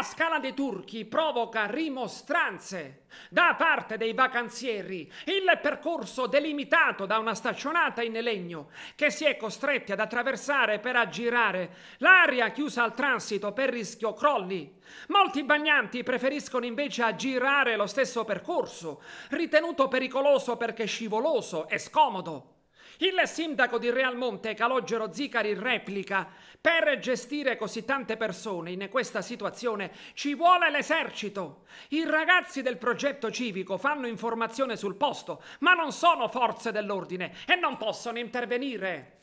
La Scala dei Turchi provoca rimostranze da parte dei vacanzieri. Il percorso delimitato da una staccionata in legno che si è costretti ad attraversare per aggirare l'area chiusa al transito per rischio crolli. Molti bagnanti preferiscono invece aggirare lo stesso percorso, ritenuto pericoloso perché scivoloso e scomodo. Il sindaco di Real Monte, Calogero Zicari, replica per gestire così tante persone in questa situazione ci vuole l'esercito. I ragazzi del progetto civico fanno informazione sul posto, ma non sono forze dell'ordine e non possono intervenire.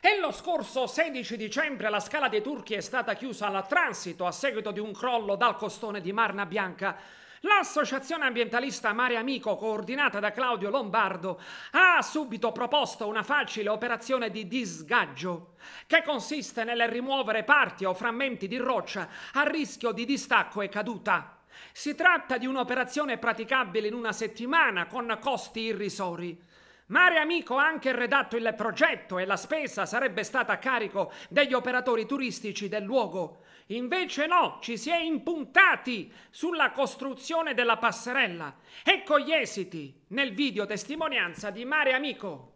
E lo scorso 16 dicembre la scala dei turchi è stata chiusa al transito a seguito di un crollo dal costone di Marna Bianca. L'associazione ambientalista Mare Amico, coordinata da Claudio Lombardo, ha subito proposto una facile operazione di disgaggio, che consiste nel rimuovere parti o frammenti di roccia a rischio di distacco e caduta. Si tratta di un'operazione praticabile in una settimana con costi irrisori. Mare Amico ha anche redatto il progetto e la spesa sarebbe stata a carico degli operatori turistici del luogo. Invece no, ci si è impuntati sulla costruzione della passerella. Ecco gli esiti nel video testimonianza di Mare Amico.